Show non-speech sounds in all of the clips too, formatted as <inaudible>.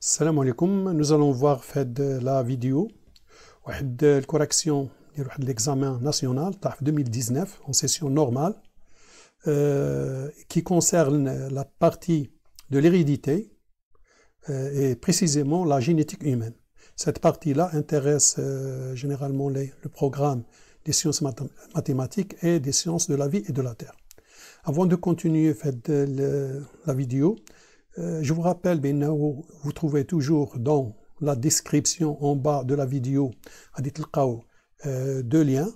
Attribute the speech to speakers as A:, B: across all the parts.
A: Salam alaikum, nous allons voir de la vidéo de la l'examen national l'examen 2019 en session normale euh, qui concerne la partie de l'hérédité euh, et précisément la génétique humaine. Cette partie-là intéresse euh, généralement le programme des sciences mathématiques et des sciences de la vie et de la terre. Avant de continuer fait, la vidéo, euh, je vous rappelle, vous trouvez toujours dans la description en bas de la vidéo euh, deux liens.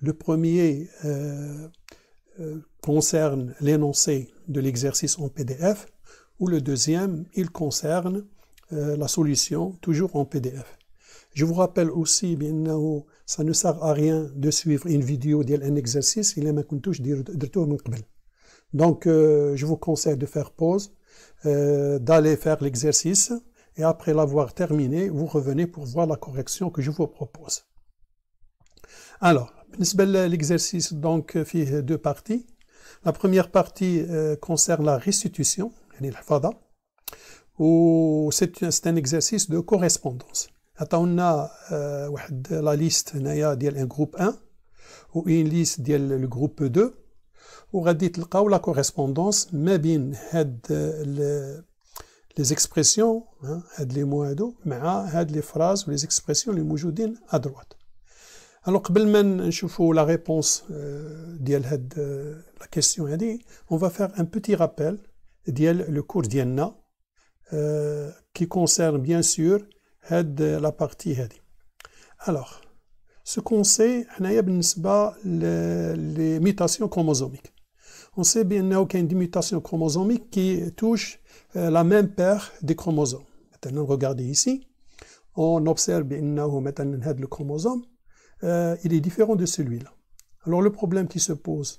A: Le premier euh, concerne l'énoncé de l'exercice en PDF ou le deuxième, il concerne la solution toujours en PDF. Je vous rappelle aussi, bien ça ne sert à rien de suivre une vidéo d'un exercice, il est maintenant de retour Donc, je vous conseille de faire pause. Euh, d'aller faire l'exercice et après l'avoir terminé, vous revenez pour voir la correction que je vous propose. Alors, l'exercice, donc, fait deux parties. La première partie euh, concerne la restitution, c'est un exercice de correspondance. On a euh, la liste un groupe 1 ou une liste le groupe 2. Ou a dit la correspondance, mais bien euh, les expressions, hein, les mots à dos, mais les phrases ou les expressions les moujoudines à droite. Alors qu'au même nous la réponse à euh, euh, la question On va faire un petit rappel d'elle le cours d'iana qui concerne bien sûr à la partie Alors ce qu'on sait, les mutations chromosomiques. On sait bien qu'il y a des mutations chromosomique qui touche euh, la même paire des chromosomes. Maintenant, regardez ici. On observe maintenant le chromosome. Euh, il est différent de celui-là. Alors, le problème qui se pose,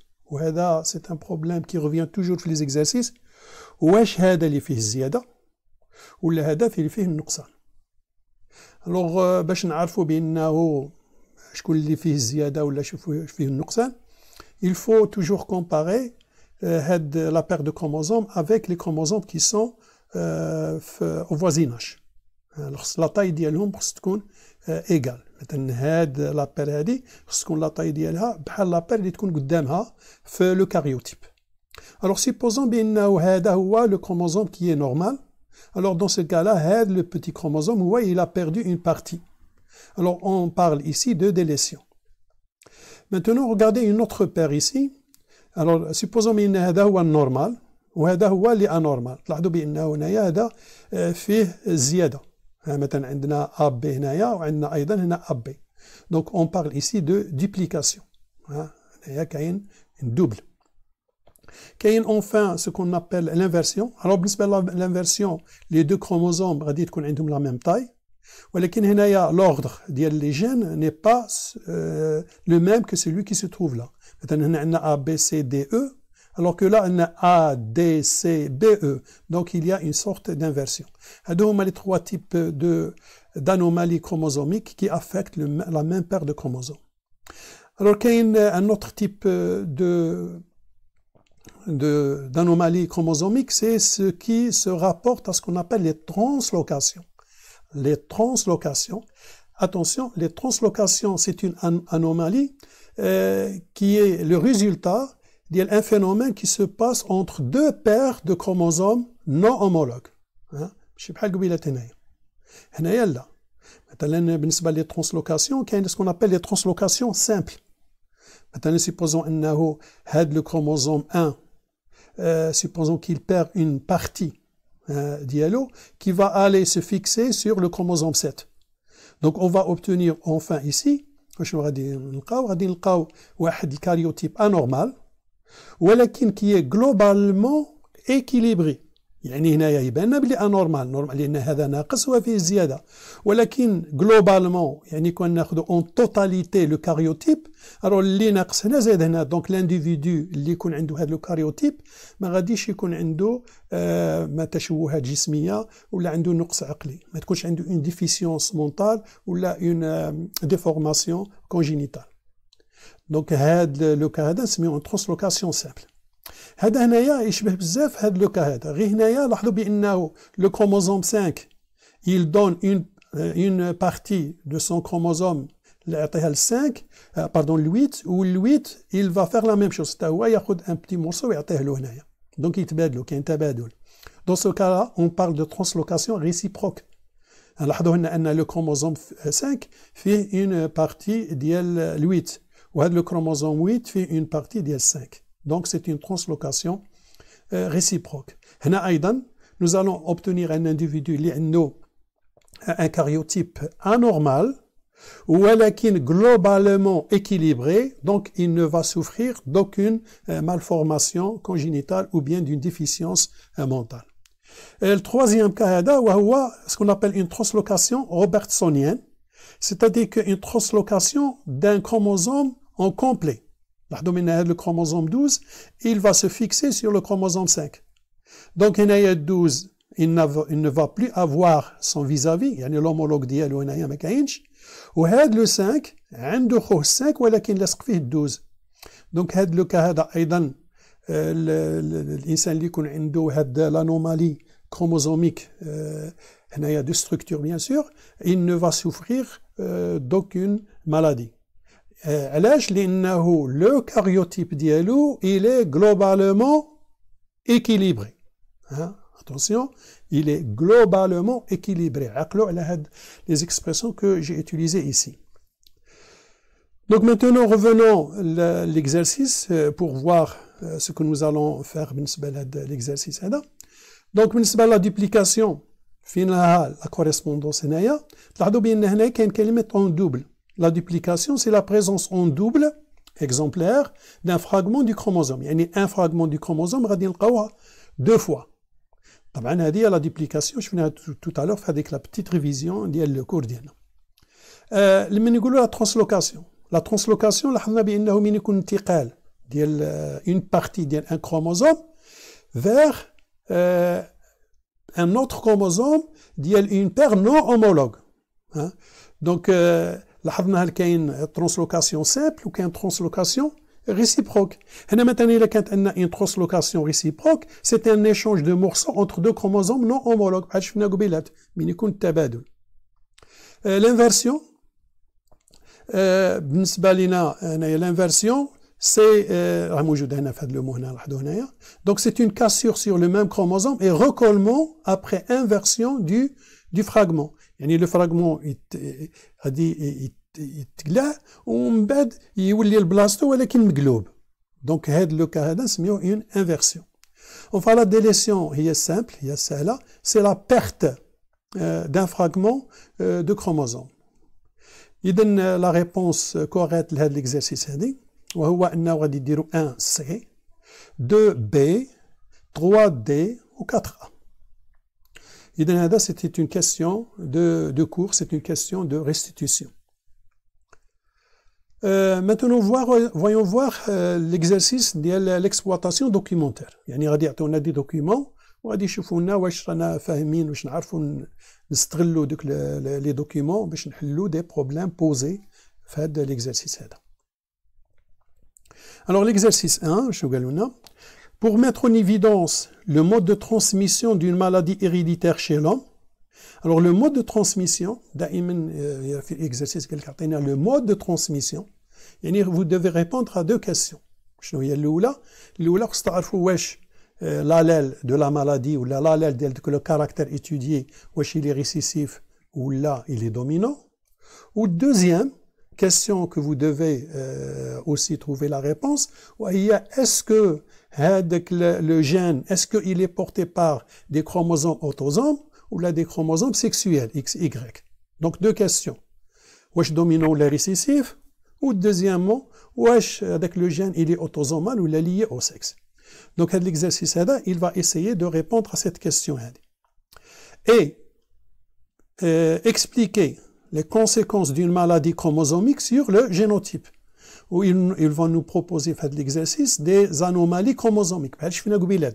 A: c'est un problème qui revient toujours dans les exercices. واش هذا اللي فيه ولا هذا اللي فيه النقصان alors باش نعرفوا بانه شكون اللي فيه الزياده ولا شوف فيه النقصان il faut toujours comparer had, euh, la paire de chromosomes avec les chromosomes qui sont euh, au voisinage. Alors, la taille d'ialhum est euh, égale. Maintenant, la paire est égale, que la taille d'ialhum est la paire est égale, le karyotype. Alors, supposons bien que le chromosome qui est normal, alors dans ce cas-là, le petit chromosome, ouais, il a perdu une partie. Alors, on parle ici de délétion. Maintenant, regardez une autre paire ici. Alors, supposons une ce soit le normal, ou ce soit le anormal. Vous voyez que ceci est Maintenant, Z. nous avons AB ici, et nous avons aussi AB Donc, on parle ici de duplication. Hein, il y a une double. Il y a enfin ce qu'on appelle l'inversion. Alors, pour l'inversion, les deux chromosomes ont la même taille l'ordre هنايا l'ordre ديال لي جين ني با لو ميم كو سيلوي كي سي تروف لا مثلا هنا A, ا e, alors que là on a A, D, C, B, E. Donc il y a une sorte d'inversion. on a les trois types d'anomalies chromosomiques qui affectent la même paire de chromosomes. Alors qu'il y a un autre type euh, de, d'anomalie chromosomique, c'est ce qui se rapporte à ce qu'on appelle les translocations les translocations. Attention, les translocations, c'est une anomalie euh, qui est le résultat d'un phénomène qui se passe entre deux paires de chromosomes non homologues. Hein. Je Hein? Maintenant, les translocations, ce qu'on appelle les translocations simples. Maintenant, supposons que le chromosome 1, euh, supposons qu'il perd une partie. Euh, Diallo qui va aller se fixer sur le chromosome 7. Donc on va obtenir enfin ici un cariotype anormal, ولكن qui est globalement équilibré. يعني هنايا يبان لنا بلي انورمال نورمال لان هذا ناقص وفيه زياده ولكن جلوبالمون يعني كون ناخذ اون توتاليتي لو كاريوتيب الو اللي ناقص هنا زاد هنا دونك لانديفيدو اللي يكون عنده هذا لو كاريوتيب ما غاديش يكون عنده آه ما تشوهات جسميه ولا عنده نقص عقلي ما تكونش عنده اون ديفيسيونس مونتال ولا اون ديفورماسيون كونجينيتال دونك هاد لو كا هذا نسميوه ترانسلوكاسيون سامبل هذا هنايا يشبه بزاف هذا لوكا هذا غير هنايا لاحظوا بانه لو كروموزوم 5 il donne une une partie de son chromosome يعطيها ل 5 pardon ل 8 وال 8 il va faire la même chose حتى هو ياخذ ان بتي مورسو ويعطيه له هنايا دونك يتبادلوا كاين تبادل Dans ce cas-là, on parle de translocation réciproque. لاحظوا هنا ان لو كروموزوم 5 فيه une partie ديال 8 وهذا لو كروموزوم 8 فيه une partie ديال 5 donc c'est une translocation euh, réciproque. nous allons obtenir un individu un cariotype anormal, ou est globalement équilibré, donc il ne va souffrir d'aucune euh, malformation congénitale ou bien d'une déficience euh, mentale. le troisième cas, ce qu'on appelle une translocation robertsonienne, c'est-à-dire qu'une translocation d'un chromosome en complet. La a le chromosome 12 il va se fixer sur le chromosome 5. Donc il a 12 il, ne va plus avoir son vis-à-vis يعني l'homologue a هنايا ما كاينش وهذا le 5 عنده خوه 5 ولكن لصق فيه الدوز دونك هذا لو هذا ايضا الانسان اللي يكون عنده هاد لانومالي كروموزوميك هنايا دو ستركتور بيان سور il ne va souffrir d'aucune maladie le caryotype d'Hélo, il est globalement équilibré. Hein, attention, il est globalement équilibré. Les expressions que j'ai utilisées ici. Donc maintenant, revenons à l'exercice euh, pour voir euh, ce que nous allons faire. Donc, la duplication finale, la correspondance, il y a un caryomètre en double. La duplication, c'est la présence en double exemplaire d'un fragment du chromosome. Il y a un fragment du chromosome, radin deux fois. On la duplication, je venais tout à l'heure faire avec la petite révision, euh, le cours Le la translocation. La translocation, la euh, une partie d'un chromosome vers euh, un autre chromosome, dit une paire non homologue. Hein. Donc, a une translocation simple ou une translocation réciproque. هنا مثلا إذا كانت a une translocation réciproque, c'est un échange de morceaux entre deux chromosomes non homologues L'inversion l'inversion c'est Donc c'est une cassure sur le même chromosome et recollement après inversion du du fragment le fragment فراغمون غادي ou ومن est يولي لبلاصتو ولكن مقلوب دونك Enfin, la délétion, est simple, il y a celle-là, c'est la perte euh, d'un fragment euh, de chromosome. Il donne euh, la réponse correcte à l'exercice. On va dire 1C, 2B, 3D ou 4A. Idanada, c'était une question de, de cours, c'est une question de restitution. Euh, maintenant, voir, voyons voir euh, l'exercice de l'exploitation documentaire. Yani, غادي يعطيونا des documents, وغادي يشوفونا واش رانا فاهمين واش نعرفوا نستغلوا دوك لي documents, باش نحلوا des problèmes posés في هذا l'exercice Alors l'exercice 1 je vous لنا pour mettre en évidence le mode de transmission d'une maladie héréditaire chez l'homme, alors le mode de transmission, euh, l'exercice le mode de transmission, vous devez répondre à deux questions. Euh, l'allèle de la maladie ou de واش maladie ou étudié ou ولا est ديال دوك il est récessif ou là, il est dominant. Ou deuxième, question que vous devez euh, aussi trouver la réponse est-ce que le, le gène, est-ce qu'il est porté par des chromosomes autosomes ou là des chromosomes sexuels, X, Y Donc deux questions. Wesh dominant ou est récessif Ou deuxièmement, wesh avec le gène, il est autosomal ou lié au sexe Donc l'exercice il va essayer de répondre à cette question. Et euh, expliquer les conséquences d'une maladie chromosomique sur le génotype où ils, vont nous proposer, faire l'exercice, des anomalies chromosomiques.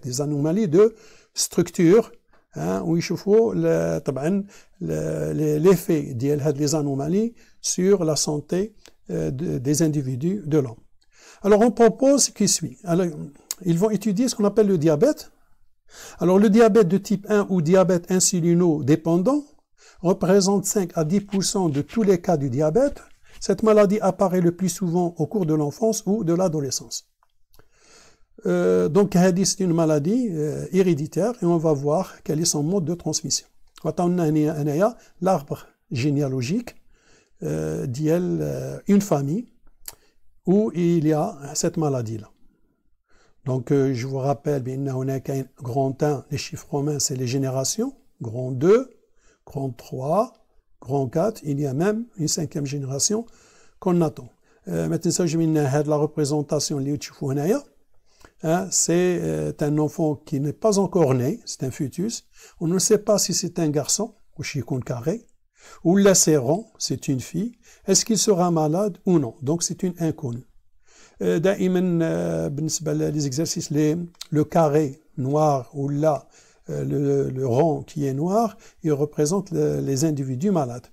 A: Des anomalies de structure Hein, il faut l'effet ديال les anomalies sur la santé euh, des individus de l'homme. Alors on propose ce qui suit. Alors, ils vont étudier ce qu'on appelle le diabète. Alors le diabète de type 1 ou diabète insulino-dépendant représente 5 à 10% de tous les cas du diabète cette maladie apparaît le plus souvent au cours de l'enfance ou de l'adolescence. Euh, donc, c'est une maladie euh, héréditaire et on va voir quel est son mode de transmission. On a l'arbre généalogique euh, euh, une famille où il y a cette maladie-là. Donc, je vous rappelle, bien, on a un grand 1, les chiffres romains, c'est les générations, grand 2, grand 3, grand 4, il y a même une cinquième génération qu'on attend. Euh, maintenant, je la représentation hein, c'est euh, un enfant qui n'est pas encore né, c'est un fœtus. On ne sait pas si c'est un garçon, ou chicon carré, ou lacéron, c'est une fille. Est-ce qu'il sera malade ou non Donc c'est une inconnue. Euh, D'ailleurs, ben, les exercices, le carré noir ou la euh, le, rang qui est noir, il représente les individus malades.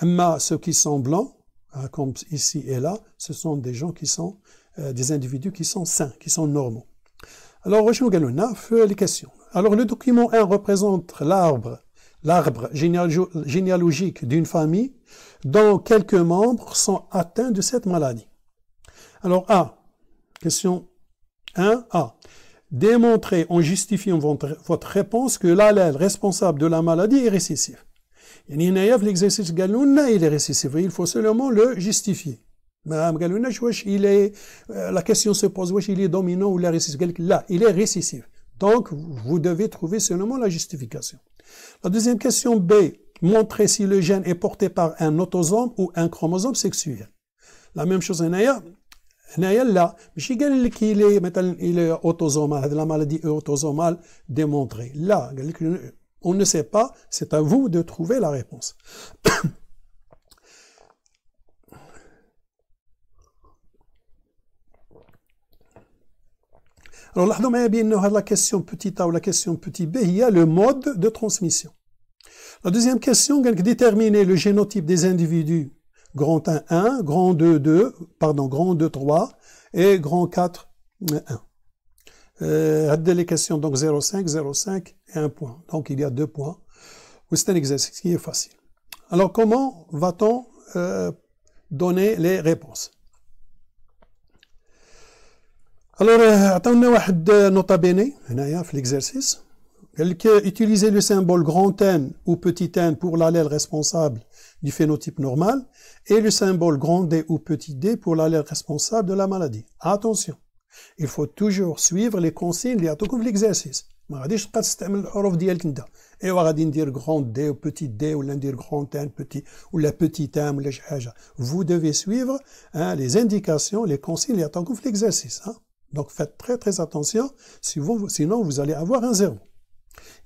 A: Mais ceux qui sont blancs, hein, comme ici et là, ce sont des gens qui sont euh, des individus qui sont sains, qui sont normaux. Alors, les questions. Alors, le document 1 représente l'arbre, l'arbre généalogique d'une famille dont quelques membres sont atteints de cette maladie. Alors, A, question 1A. Démontrer, en justifiant votre réponse que l'allèle responsable de la maladie est récessif. L'exercice Galouna, il est récessif il faut seulement le justifier. Il est, euh, la question se pose, il est dominant ou il est récessif Là, il est récessif. Donc, vous devez trouver seulement la justification. La deuxième question B, montrer si le gène est porté par un autosome ou un chromosome sexuel. La même chose, il la autosomal, قال لك الي مثلا الي اوتوزومال on ne sait pas c'est à vous de trouver la réponse <coughs> Alors, لاحظوا معايا بانه la A ou la question petit B a le mode de transmission. La deuxième question, est déterminer le génotype des individus grand 1, 1, grand 2, 2, pardon, grand 2, 3, et grand 4, 1. Euh, les questions, donc 0,5, 0,5 et 1 point. Donc il y a 2 points. C'est un exercice qui est facile. Alors comment va-t-on euh, donner les réponses Alors, euh, عطونا واحد béni l'exercice. Utilisez le symbole grand N ou petit n pour l'allèle responsable du phénotype normal et le symbole grand D ou petit d pour l'allèle responsable de la maladie. Attention, il faut toujours suivre les consignes liées à tout coup غاديش تبقى vous devez suivre hein, les indications les consignes اللي يعطوكم في l'exercice hein. donc faites très très attention sinon vous allez avoir un zéro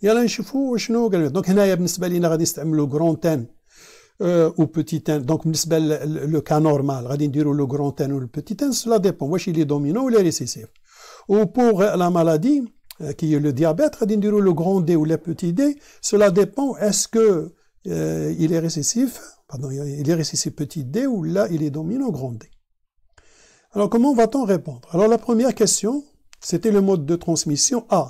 A: يلا نشوفوا شنو قال le هنايا بالنسبه لينا غادي petit جرون تان petit بوتي تان il بالنسبه لو كا نورمال غادي نديروا لو جرون تان و البوتي cela dépend. qui est le diabète, le grand D ou le petit D, cela dépend, est-ce que euh, il est récessif, pardon, il est récessif petit D ou là il est dominant grand D. Alors comment va-t-on répondre Alors la première question, c'était le mode de transmission A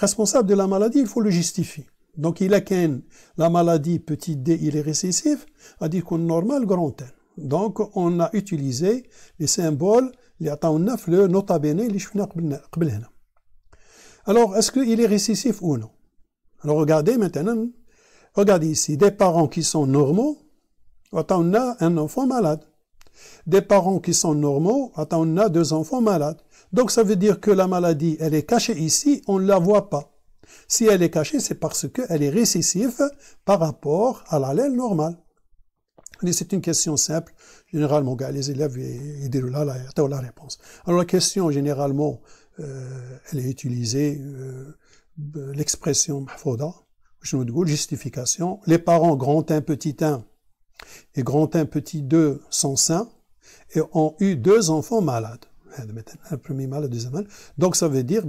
A: responsable de la maladie, il faut le justifier. Donc il a la maladie petit d, il est récessif, à dire qu'on normal grand Donc on a utilisé les symboles, les neuf le nota bene, les Alors est-ce qu'il est récessif ou non Alors regardez maintenant, regardez ici, des parents qui sont normaux, on a un enfant malade. Des parents qui sont normaux, on a deux enfants malades. Donc ça veut dire que la maladie, elle est cachée ici, on ne la voit pas. Si elle est cachée, c'est parce qu'elle est récessive par rapport à l'allèle normale. C'est une question simple. Généralement, les élèves, ils là, la réponse. Alors la question, généralement, euh, elle est utilisée, euh, euh, l'expression mahfouda, je me dis, justification. Les parents, grand 1, petit 1 et grand 1, petit 2 sont sains et ont eu deux enfants malades. Eh, premier mal, Donc ça veut dire,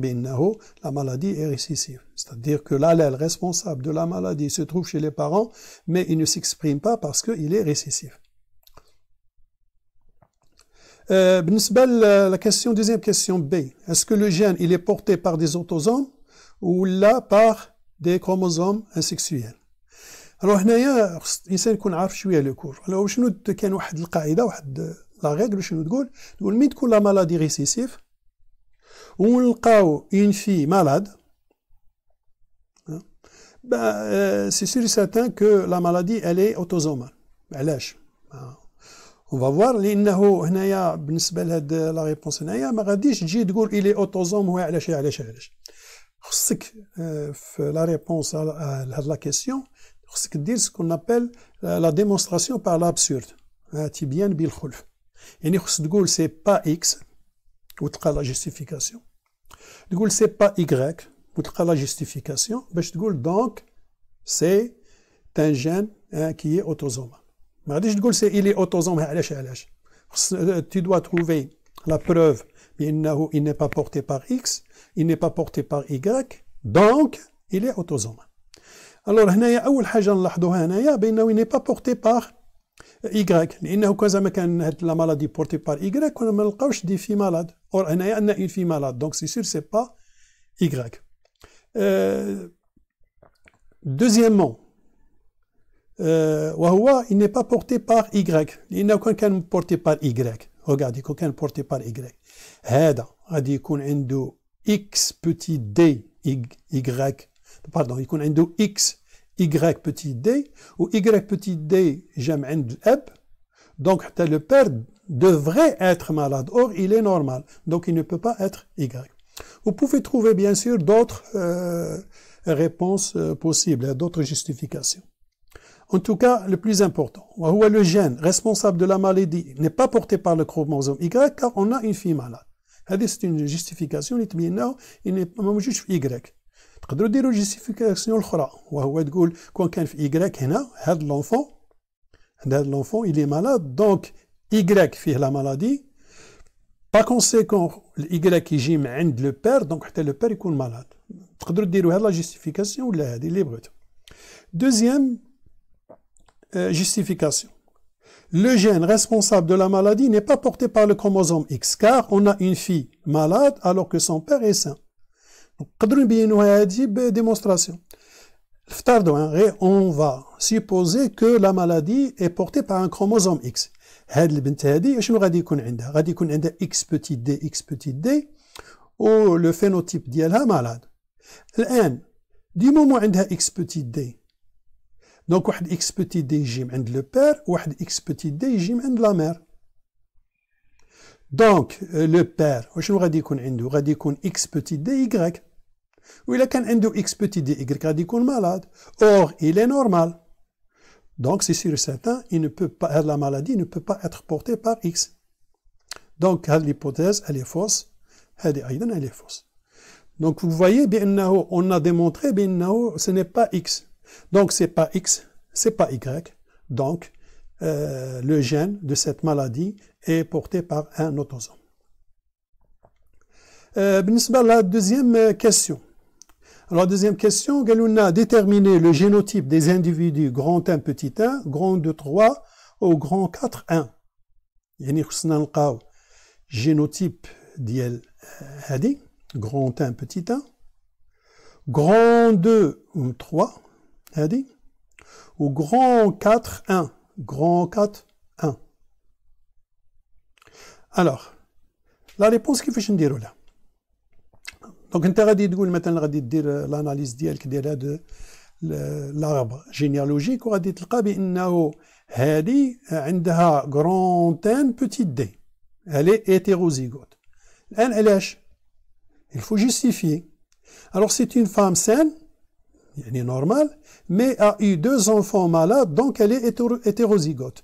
A: la maladie est récessive. C'est-à-dire que l'allèle responsable de la maladie se trouve chez les parents, mais il ne s'exprime pas parce qu'il est récessif. Euh, la question, deuxième question B, est-ce que le gène il est porté par des autosomes ou là par des chromosomes asexuels Alors, هنايا خص y لا غيغل شنو تقول تقول مين تكون لا مالادي ريسيسيف ونلقاو اون في مالاد سي سور ساتان كو لا مالادي الي اوتوزومال علاش اون فا فوار لانه هنايا بالنسبه لهاد لا ريبونس هنايا ما غاديش تجي تقول الي اوتوزوم هو علاش علاش علاش خصك في لا ريبونس لهاد لا كيسيون خصك دير سكون ابل لا ديمونستراسيون بار لابسورد تبيان بالخلف Et nous disons que ce n'est pas X, outre la justification, que n'est pas Y, outre la justification. donc c'est un gène hein, qui est autosome. Mais que est autosome Tu dois trouver la preuve. Il n'est pas porté par X, il n'est pas porté par Y, donc il est autosome. Alors, il n'est pas porté par ايغريك لانه كان زعما كان هاد لا مالادي بورتي بار ايغريك كنا ما نلقاوش دي في مالاد اور هنايا عندنا اون في مالاد دونك سي سير سي با ايغريك دوزيامون وهو اي ني با بورتي بار Y لأنه كان كان بورتي بار Y روكادي كون كان بورتي بار Y هذا غادي يكون عنده اكس بوتي دي Y باردون يكون عنده اكس y petit d ou y petit d j'aime donc le père devrait être malade or il est normal donc il ne peut pas être y vous pouvez trouver bien sûr d'autres euh, réponses euh, possibles hein, d'autres justifications en tout cas le plus important où est le gène responsable de la maladie n'est pas porté par le chromosome Y car on a une fille malade c'est une justification il n'est pas juste Y تقدروا ديروا جيستيفيكاسيون الاخرى وهو تقول كون كان في ايكغيك هنا هاد لونفون عند هاد لونفون الي مالاد دونك ايكغيك فيه لا مالادي با كونسيكون الايكغيك يجي من عند لو بير دونك حتى لو بير يكون مالاد تقدروا ديروا هاد لا جيستيفيكاسيون ولا هادي اللي بغيتو دوزيام جيستيفيكاسيون Le gène responsable de la maladie n'est pas porté par le chromosome X car on a une fille malade alors que son père est sain. نقدروا نبينوها هذه بديمونستراسيون نفترضوا غير اون فا سيبوزي كو لا مالادي اي بورتي باغ ان كروموزوم اكس هاد البنت هادي شنو غادي يكون عندها غادي يكون عندها اكس بوتي دي اكس بوتي دي و لو فينوتيب ديالها مالاد الان دي مومو عندها اكس بوتي دي دونك واحد اكس بوتي دي يجي عند لو بير واحد اكس بوتي دي يجي عند لا مير Donc euh, le père, je ne veux dire qu'on est je qu'on x petit d y. Il a quand même x petit y, est malade. Or il est normal. Donc c'est sur pas la maladie ne peut pas être portée par x. Donc l'hypothèse elle est fausse. Elle est fausse. Donc vous voyez bien on a démontré bien ce n'est pas x. Donc c'est pas x, c'est pas y. Donc euh, le gène de cette maladie est porté par un autosome. Euh, la deuxième question. Alors, deuxième question, Galouna a déterminé le génotype des individus grand 1, petit 1, grand 2, 3 au grand 4, 1. يعني خصنا génotype d'Yel grand 1 petit 1 grand 2 3 Hadi. Ou grand 4 1 grand 4 alors, la réponse qui fait dire là. Donc, tu as dit maintenant, on va dire euh, l'analyse de l'arbre généalogique, On va dire que عندها grand N petit D. Elle est hétérozygote. elle est H. Il faut justifier. Alors, c'est une femme saine, elle est normale, mais a eu deux enfants malades, donc elle est hétérozygote.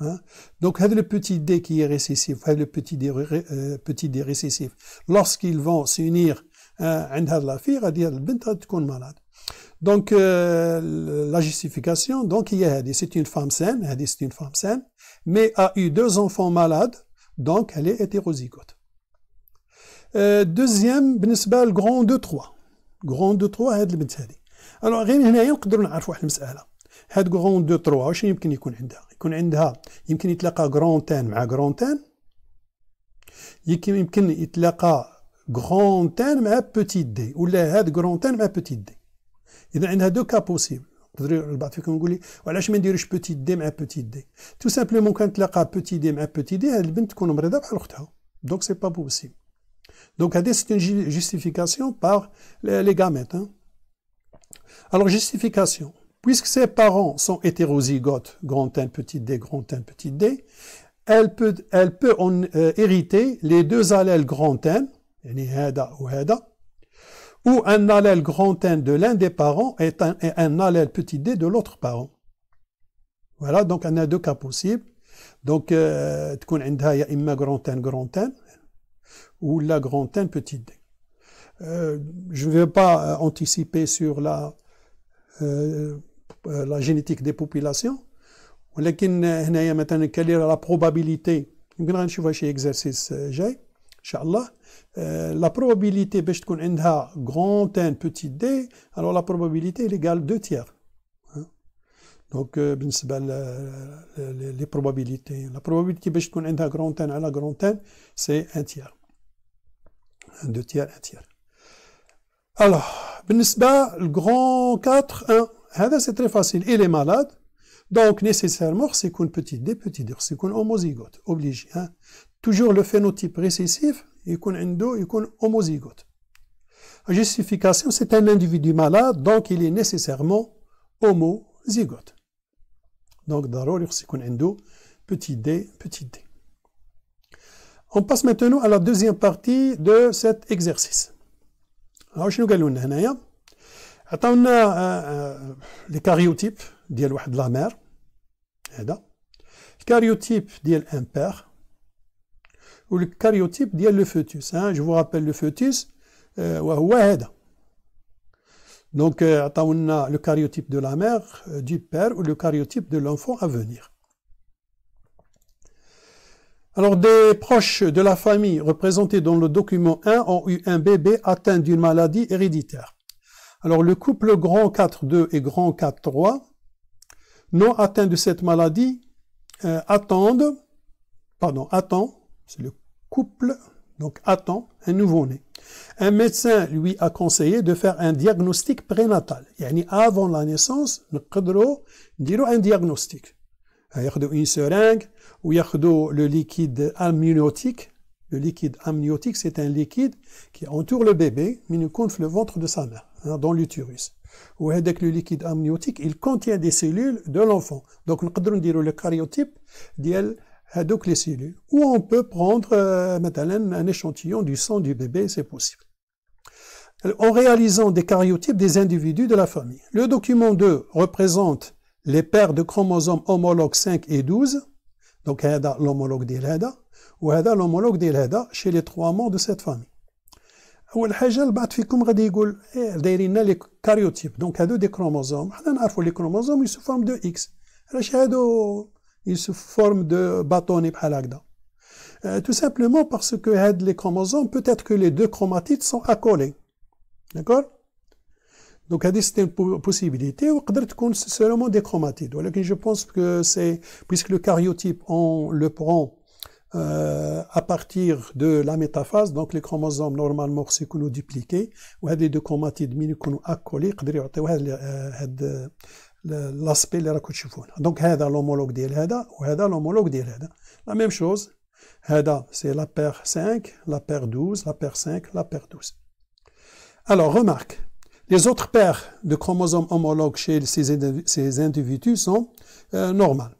A: Hein. Donc, Donc, le petit d qui est récessif, le petit d, euh, petit d récessif, lorsqu'ils vont s'unir à hein, la fille, malade. Donc, euh, la justification, donc, il y a c'est une femme saine, c'est une femme saine, mais a eu deux enfants malades, donc elle est hétérozygote. Euh, deuxième, بالنسبة grand 2 3 grand 2 3 هذه البنت هذه. Alors, غير هنا نقدروا نعرفوا واحد المسألة. هاد غرون دو تروا واش يمكن يكون عندها يكون عندها يمكن يتلاقى تان مع تان يمكن يتلاقى تان مع بوتي دي ولا هاد تان مع بوتي دي اذا عندها دو كا بوسيبل تقدروا البعض فيكم يقول لي وعلاش ما نديروش بوتي دي مع بوتي دي تو سامبلومون كان تلاقى بوتي دي مع بوتي دي هاد البنت تكون مريضه بحال اختها دونك سي با بوسيبل دونك هادي سي اون جيستيفيكاسيون باغ لي غاميت الوغ جيستيفيكاسيون Puisque ses parents sont hétérozygotes, grand N petit d, grand N petit d, elle peut, elle peut en euh, hériter les deux allèles grand N, ou ou un allèle grand N de l'un des parents et un, allèle petit d de l'autre parent. Voilà, donc on a deux cas possibles. Donc, euh, imma grand N, grand N, ou la grand N, petit d. Euh, je ne vais pas euh, anticiper sur la, euh, la génétique des populations. Euh, quelle est la probabilité euh, La probabilité que grand n, petit d, alors la probabilité est égale 2 tiers. Hein? Donc, les probabilités. La probabilité grand n à la grand n, c'est un tiers. 2 tiers, 1 tiers. Alors, le grand 4, 1 c'est très facile. Il est malade, donc nécessairement, c'est petit d, petit d. c'est qu'une homozygote, obligé. Hein. Toujours le phénotype récessif, il un endo, il qu'une homozygote. Justification, c'est un individu malade, donc il est nécessairement homozygote. Donc, d'abord, c'est un petit d, petit d. On passe maintenant à la deuxième partie de cet exercice. Alors, je vais vous Attends, les a le cariotype de la mère, le cariotype dit l'un père, ou le cariotype dit le foetus. Je vous rappelle le foetus, donc on a le cariotype de la mère, du père, ou le cariotype de l'enfant à venir. Alors, des proches de la famille représentés dans le document 1 ont eu un bébé atteint d'une maladie héréditaire. Alors le couple grand 4-2 et grand 4-3, non atteint de cette maladie, euh, attendent, pardon, attend, c'est le couple, donc attend un nouveau-né. Un médecin lui a conseillé de faire un diagnostic prénatal. يعني avant la naissance, نقدروا نديروا un diagnostic. a une seringue ou a le liquide amniotique. Le liquide amniotique, c'est un liquide qui entoure le bébé, mais ne le ventre de sa mère dans l'utérus. Ou avec le liquide amniotique, il contient des cellules de l'enfant. Donc, nous pouvons dire le cariotype d'elle les cellules. Ou on peut prendre, euh, un échantillon du sang du bébé, c'est possible. En réalisant des cariotypes des individus de la famille. Le document 2 représente les paires de chromosomes homologues 5 et 12. Donc, l'homologue d'Elhada. Ou l'homologue d'Elhada chez les trois membres de cette famille. اول حاجه البعض des chromosomes يقول إيه دايرين se لي de x هادو دي كروموزوم tout simplement parce que les chromosomes peut-être que les deux chromatides sont accolés d'accord donc c'est une possibilité On peut que c'est seulement des chromatides je pense que c'est puisque le caryotype on le prend euh, à partir de la métaphase, donc les chromosomes normalement خصيكونوا dupliqués nous دو ou من deux chromatides يقدروا يعطيو euh, l'aspect لاسبي l'aspect de la Donc, c'est l'homologue de ou ou c'est l'homologue de La La même chose, c'est la paire 5 la paire 12 la paire 5 la paire 12 alors remarque les autres paires de chromosomes homologues chez ces, individus sont euh, normales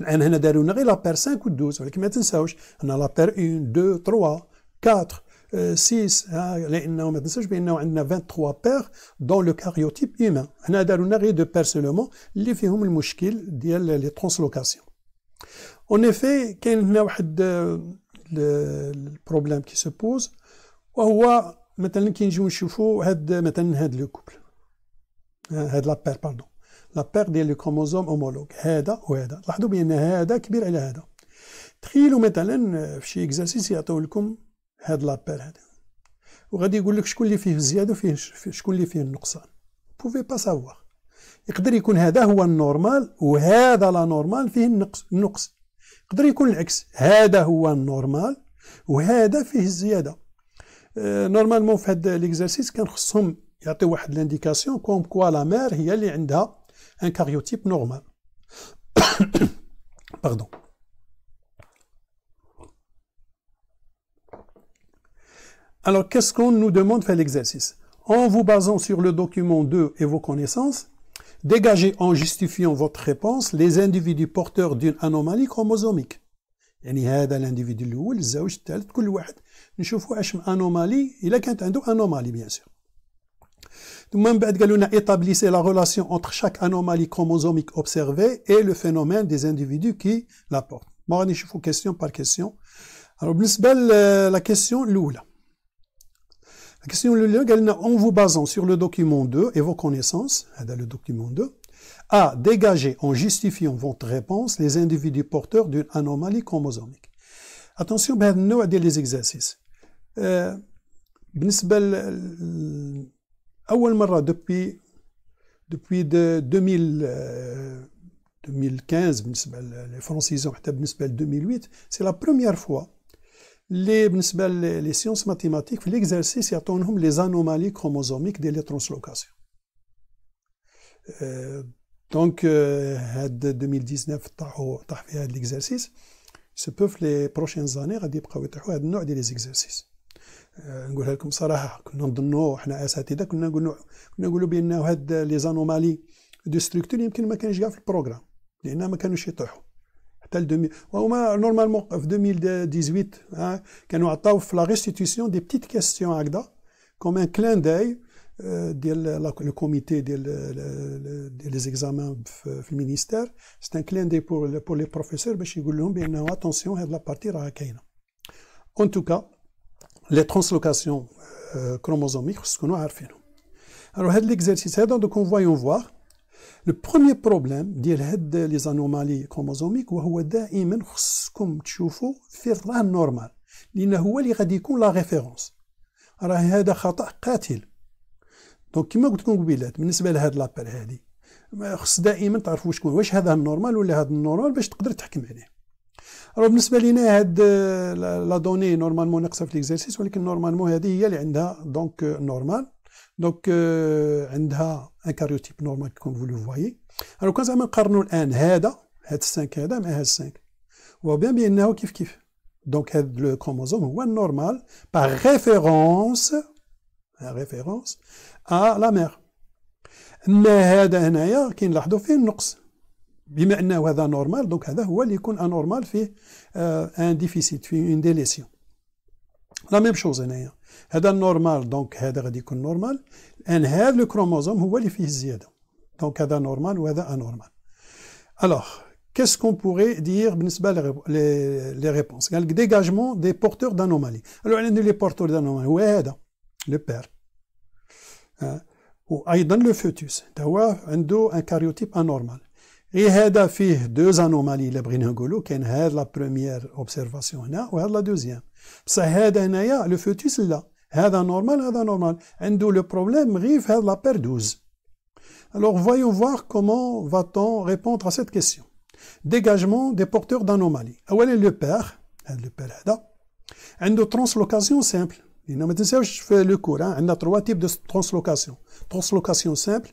A: الان هنا داروا لنا غير لابير 5 و 12 ولكن ما تنساوش ان لابير 1 2 3 4 6 لانه ما تنساوش بانه عندنا 23 بير دون لو كاريوتيب ايمان هنا داروا لنا غير دو بير سولومون اللي فيهم المشكل ديال لي ترونسلوكاسيون اون افي كاين هنا واحد البروبليم كي سوبوز وهو مثلا كي نجيو نشوفوا هاد مثلا هاد لو كوبل هاد لابير باردون لا بير ديال لو كروموزوم هومولوج هذا وهذا لاحظوا بان هذا كبير على هذا تخيلوا مثلا في شي اكزرسيس يعطيو لكم هاد لا بير هذا وغادي يقول لك شكون اللي فيه الزياده وفيه شكون اللي فيه النقصان بوفي با سافوار يقدر يكون هذا هو النورمال وهذا لا نورمال فيه النقص النقص يقدر يكون العكس هذا هو النورمال وهذا فيه الزياده أه نورمالمون في هذا ليكزارسيس كان خصهم يعطي واحد لانديكاسيون كوم كوا لا مير هي اللي عندها un cariotype normal. <coughs> Pardon. Alors, qu'est-ce qu'on nous demande faire l'exercice En vous basant sur le document 2 et vos connaissances, dégagez en justifiant votre réponse les individus porteurs d'une anomalie chromosomique. يعني هذا الانديفيدو الاول الزوج الثالث كل واحد نشوفوا انومالي الا nous بعد قالوا la relation entre chaque anomalie chromosomique observée et le phénomène des individus qui la portent. On je question par question. Alors euh, la question loula La question الاولى en vous basant sur le document 2 et vos connaissances, euh, dans le document 2 A. dégagé en justifiant votre réponse les individus porteurs d'une anomalie chromosomique. Attention, ben, nous avons des exercices. Euh, euh à depuis depuis de euh, les français ont fait C'est la première fois que les sciences mathématiques l'exercice à les anomalies chromosomiques des translocations. Euh, donc, à euh, 2019, mille dix fait l'exercice. Ce les prochaines années, à dire fait va l'exercice. نقولها لكم صراحه كنا نظنوا احنا اساتذه كنا نقولوا كنا نقولوا بان هاد لي زانومالي دو ستركتور يمكن ما كانش كاع في البروغرام لان ما كانوش يطيحوا حتى ل 2000 وهما نورمالمون في 2018 كانوا عطاو في لا ريستيتيسيون دي بتيت كاستيون هكذا كوم ان كلان داي ديال لو كوميتي ديال ديال لي زيكزامان في المينيستير سي ان كلان داي بور لي بروفيسور باش يقول لهم بانه اتونسيون هاد لا بارتي راها كاينه اون توكا لي ترانسلوكاسيون كروموزوميك نكونو عارفينهم الو هاد ليكزارسيس هذا دوك اون فوايون فوار لو بروميير بروبليم ديال هاد لي زانومالي كروموزوميك وهو دائما خصكم تشوفوا في الراه نورمال لان هو اللي غادي يكون لا ريفيرونس راه هذا خطا قاتل دونك كما قلت لكم قبيلات بالنسبه لهاد لابيل هادي خص دائما تعرفوا شكون واش هذا النورمال ولا هذا النورمال باش تقدر تحكم عليه راه بالنسبه لينا هاد آه، لا دوني نورمالمون ناقصه في ليكزارسيس ولكن نورمالمون هذه هي اللي عندها دونك نورمال دونك عندها ان كاريوتيب نورمال كيكون فو لو فوايي الو كان زعما نقارنوا الان هذا هاد السانك هذا مع هاد السانك و بيان بانه كيف كيف دونك هاد لو كروموزوم هو النورمال باغ ريفيرونس ريفيرونس ا لا ميغ اما هذا هنايا كي نلاحظوا فيه النقص بما انه هذا نورمال دونك هذا هو اللي يكون انورمال فيه ان ديفيسيت فيه اون ديليسيون لا ميم شوز هنايا هذا نورمال دونك هذا غادي يكون نورمال ان هذا لو كروموزوم هو اللي فيه الزياده دونك هذا نورمال وهذا Qu'est-ce qu'on pourrait dire les, les réponses le dégagement des porteurs d'anomalies. Alors, il a les porteurs d'anomalies. Où est le père Ou a le fœtus. a un cariotype anormal et y a deux anomalies le brin ngolo ken la première observation là ou la deuxième ça had hnaya le foetus là هذا normal هذا normal عنده le problème rif had la perdouze alors voyons voir comment va-t-on répondre à cette question dégagement des porteurs d'anomalies ah, le père le père hada Il translocation simple il translocation simple. je fais le cours y a trois types de translocation translocation simple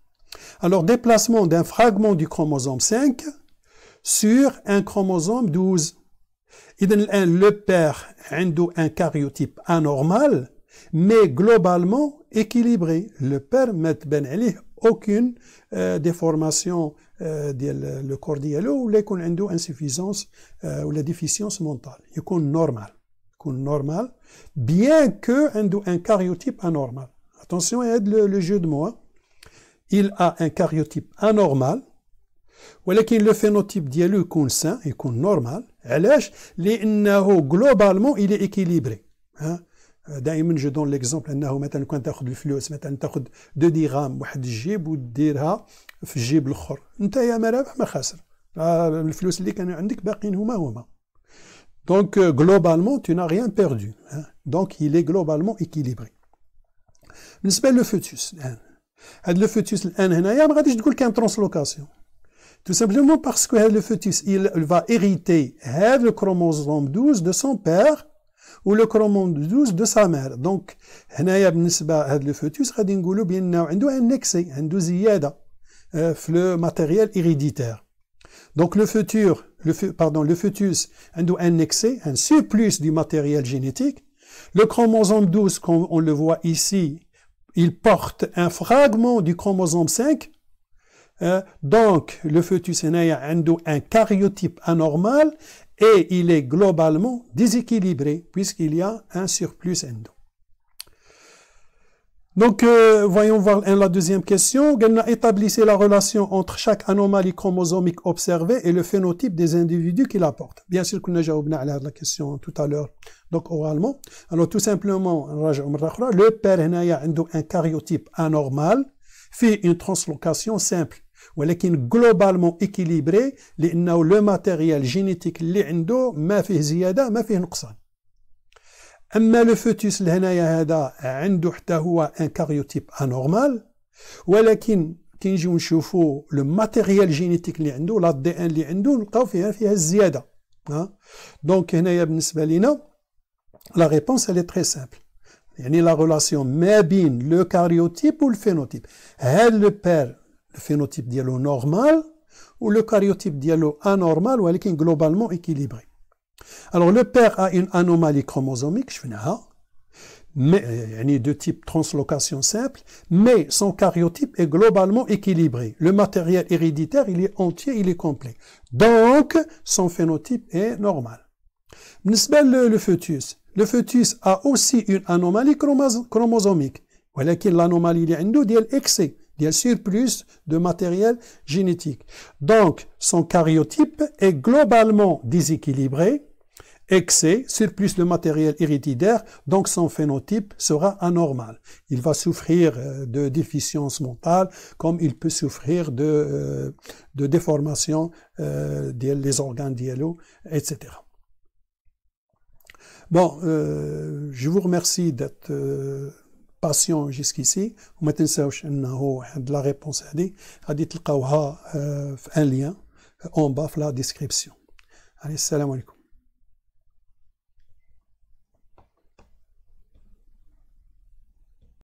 A: Alors, déplacement d'un fragment du chromosome 5 sur un chromosome 12. Le père a un cariotype anormal, mais globalement équilibré. Le père met ben aucune euh, déformation euh, le corps ou a insuffisance euh, ou la déficience mentale est normal normal bien que عنده un cariotype anormal attention aide le, le jeu de mots hein il a un karyotype anormal, voilà le phénotype dialogue est sain et normal. Alors, globalement il est équilibré. Hein. Euh, je donne l'exemple quand Donc globalement, tu n'as rien perdu. Hein. Donc il est globalement équilibré. le fœtus. Hein. هذا لو فوتوس الان هنايا ما غاديش تقول كان Tout simplement parce que le fœtus, il va hériter le chromosome 12 de son père ou le chromosome 12 de sa mère. Donc, le fœtus, un excès, euh, le matériel héréditaire. Donc, le futur, le, pardon, le fœtus, un excès, un surplus du matériel génétique. Le chromosome 12, comme on le voit ici, il porte un fragment du chromosome 5. Hein, donc, le fœtus a un cariotype anormal et il est globalement déséquilibré puisqu'il y a un surplus endo. Donc, euh, voyons voir la deuxième question. a établissez la relation entre chaque anomalie chromosomique observée et le phénotype des individus qui la portent. Bien sûr qu'on a déjà la question tout à l'heure, donc oralement. Alors, tout simplement, le père a un cariotype anormal, fait une translocation simple. est globalement équilibré le matériel génétique اللي عنده ما فيه اما لو فوتوس لهنايا هذا عنده حتى هو ان كاريوتيب انورمال ولكن كي نجيو نشوفوا لو ماتيريال جينيتيك اللي عنده لا دي ان اللي عنده نلقاو فيها فيها الزياده ها دونك هنايا بالنسبه لينا لا ريبونس الي تري سامبل يعني لا ريلاسيون ما بين لو كاريوتيب والفينوتيب هاد لو بير الفينوتيب ديالو نورمال ولو كاريوتيب ديالو انورمال ولكن جلوبالمون ايكيليبري Alors le père a une anomalie chromosomique, je mais, il euh, de type translocation simple, mais son cariotype est globalement équilibré. Le matériel héréditaire, il est entier, il est complet. Donc, son phénotype est normal. le, le fœtus. Le fœtus a aussi une anomalie chromosomique. Voilà l'anomalie, il y a un excès, il y a surplus de matériel génétique. Donc, son cariotype est globalement déséquilibré, excès, surplus de matériel irritidaire, donc son phénotype sera anormal. Il va souffrir euh, de déficience mentale comme il peut souffrir de, euh, de déformation euh, des organes dialo, etc. Bon, je vous remercie d'être patient jusqu'ici. vous mettez un hein, de la réponse. de غادي تلقاوها un lien en